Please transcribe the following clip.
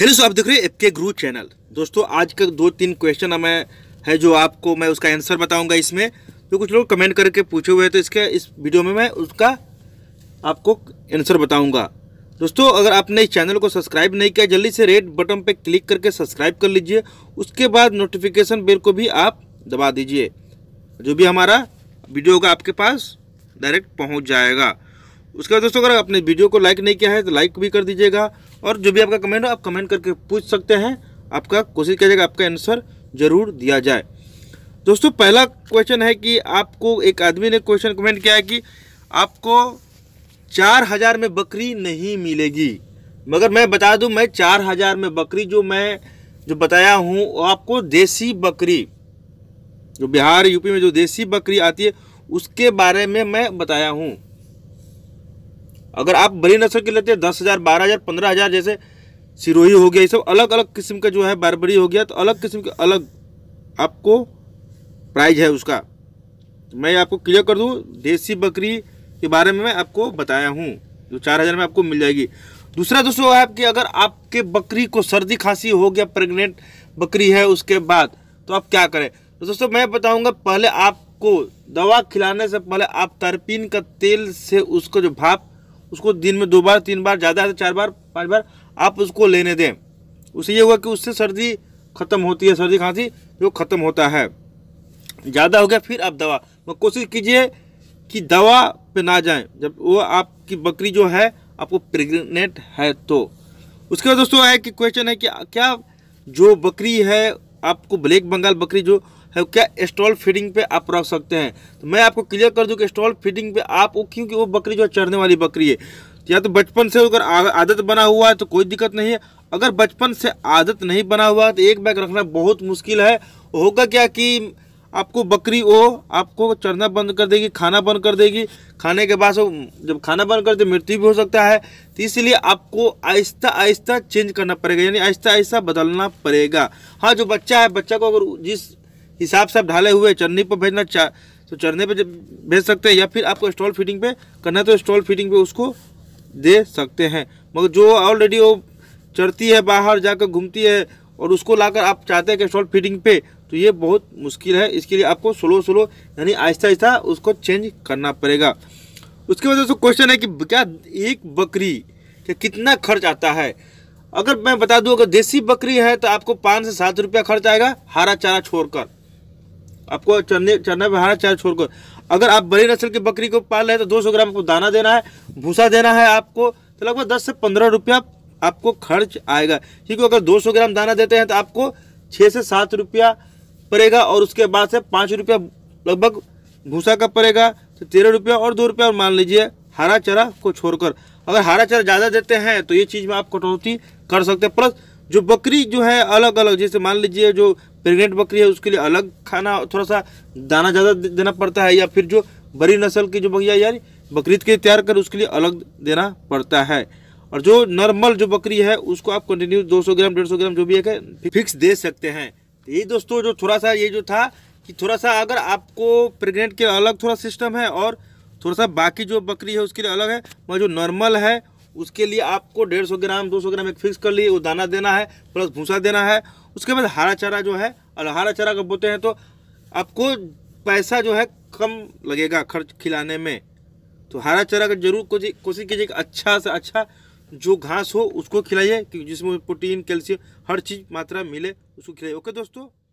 hello सो आप देख रहे हैं के ग्रू चैनल दोस्तों आज का दो तीन क्वेश्चन हमें है जो आपको मैं उसका आंसर बताऊंगा इसमें तो कुछ लोग कमेंट करके पूछे हुए हैं तो इसके इस वीडियो में मैं उसका आपको आंसर बताऊंगा दोस्तों अगर आपने इस चैनल को सब्सक्राइब नहीं किया जल्दी से रेड बटन पर क्लिक करके सब्सक्राइब कर लीजिए उसके बाद नोटिफिकेशन बिल को भी आप दबा दीजिए जो भी हमारा वीडियो होगा आपके पास डायरेक्ट पहुँच जाएगा उसके बाद दोस्तों अगर आपने वीडियो को लाइक नहीं किया है तो लाइक भी कर दीजिएगा और जो भी आपका कमेंट हो आप कमेंट करके पूछ सकते हैं आपका कोशिश किया जाएगा आपका आंसर जरूर दिया जाए दोस्तों पहला क्वेश्चन है कि आपको एक आदमी ने क्वेश्चन कमेंट किया है कि आपको चार हज़ार में बकरी नहीं मिलेगी मगर मैं बता दूं मैं चार हज़ार में बकरी जो मैं जो बताया हूं आपको देसी बकरी जो बिहार यूपी में जो देसी बकरी आती है उसके बारे में मैं बताया हूं अगर आप बड़ी नस्ल की लेते हैं दस हज़ार बारह हज़ार पंद्रह हज़ार जैसे सिरोही हो गया ये सब अलग अलग किस्म का जो है बारबरी हो गया तो अलग किस्म के अलग आपको प्राइज है उसका तो मैं आपको क्लियर कर दूँ देसी बकरी के बारे में मैं आपको बताया हूँ जो चार हज़ार में आपको मिल जाएगी दूसरा दोस्तों है कि अगर आपके बकरी को सर्दी खांसी हो गया प्रेग्नेंट बकरी है उसके बाद तो आप क्या करें तो दोस्तों मैं बताऊंगा पहले आपको दवा खिलाने से पहले आप तरपीन का तेल से उसको जो भाप उसको दिन में दो बार तीन बार ज़्यादा तो चार बार पाँच बार आप उसको लेने दें उससे ये होगा कि उससे सर्दी ख़त्म होती है सर्दी खांसी जो ख़त्म होता है ज़्यादा हो गया फिर आप दवा कोशिश कीजिए कि दवा पे ना जाएं जब वो आपकी बकरी जो है आपको प्रेग्नेंट है तो उसके बाद दोस्तों है कि क्वेश्चन है कि क्या जो बकरी है आपको ब्लैक बंगाल बकरी जो है क्या स्टॉल फीडिंग पे आप रख सकते हैं तो मैं आपको क्लियर कर दूं कि स्टॉल फीडिंग पे आप क्योंकि वो बकरी जो है चढ़ने वाली बकरी है या तो बचपन से अगर आदत बना हुआ है तो कोई दिक्कत नहीं है अगर बचपन से आदत नहीं बना हुआ है तो एक बैग रखना बहुत मुश्किल है होगा क्या कि आपको बकरी वो आपको चढ़ना बंद कर देगी खाना बंद कर देगी खाने के बाद जब खाना बंद कर दे मृत्यु भी हो सकता है तो इसलिए आपको आहिस्ता आहिस्ता चेंज करना पड़ेगा यानी आहिस्ता आहिस्ता बदलना पड़ेगा हाँ जो बच्चा है बच्चा को अगर जिस हिसाब आप ढाले हुए चरनी पर भेजना चा तो चरने पर भेज सकते हैं या फिर आपको स्टॉल फिटिंग पे करना है तो स्टॉल फिटिंग पे उसको दे सकते हैं मगर जो ऑलरेडी वो चढ़ती है बाहर जाकर घूमती है और उसको लाकर आप चाहते हैं कि स्टॉल फिटिंग पे तो ये बहुत मुश्किल है इसके लिए आपको स्लो स्लो यानी आहिस्ता आहिस्ता उसको चेंज करना पड़ेगा उसके बाद दोस्तों क्वेश्चन है कि क्या एक बकरी क्या कितना खर्च आता है अगर मैं बता दूं अगर देसी बकरी है तो आपको पाँच से सात रुपया खर्च आएगा हरा चारा छोड़कर आपको चरने चरना पे हरा चारा छोड़कर अगर आप बड़ी नस्ल की बकरी को पाल रहे हैं तो 200 ग्राम आपको दाना देना है भूसा देना है आपको तो लगभग 10 से 15 रुपया आपको खर्च आएगा क्योंकि अगर 200 ग्राम दाना देते हैं तो आपको 6 से 7 रुपया पड़ेगा और उसके बाद से पाँच रुपया लगभग भूसा का पड़ेगा तो तेरह रुपया और दो रुपया और मान लीजिए हरा चारा को छोड़कर अगर हरा चारा ज़्यादा देते हैं तो ये चीज़ में आप कटौती कर सकते हैं प्लस जो बकरी जो है अलग अलग जैसे मान लीजिए जो प्रेग्नेंट बकरी है उसके लिए अलग खाना थोड़ा सा दाना ज़्यादा देना पड़ता है या फिर जो बड़ी नस्ल की जो बकरिया यानी बकरीद के तैयार कर उसके लिए अलग देना पड़ता है और जो नॉर्मल जो बकरी है उसको आप कंटिन्यू 200 ग्राम 150 ग्राम जो भी है फिक्स दे सकते हैं तो ये दोस्तों जो थोड़ा सा ये जो था कि थोड़ा सा अगर आपको प्रेग्नेंट के अलग थोड़ा सिस्टम है और थोड़ा सा बाकी जो बकरी है उसके लिए अलग है मगर जो नॉर्मल है उसके लिए आपको डेढ़ सौ ग्राम दो सौ ग्राम एक फिक्स कर लिए वो दाना देना है प्लस भूसा देना है उसके बाद हरा चारा जो है और हरा चारा अगर बोते हैं तो आपको पैसा जो है कम लगेगा खर्च खिलाने में तो हरा चारा का जरूर कोशिश कीजिए कि अच्छा से अच्छा जो घास हो उसको खिलाइए क्योंकि जिसमें प्रोटीन कैल्शियम हर चीज़ मात्रा मिले उसको खिलाइए ओके दोस्तों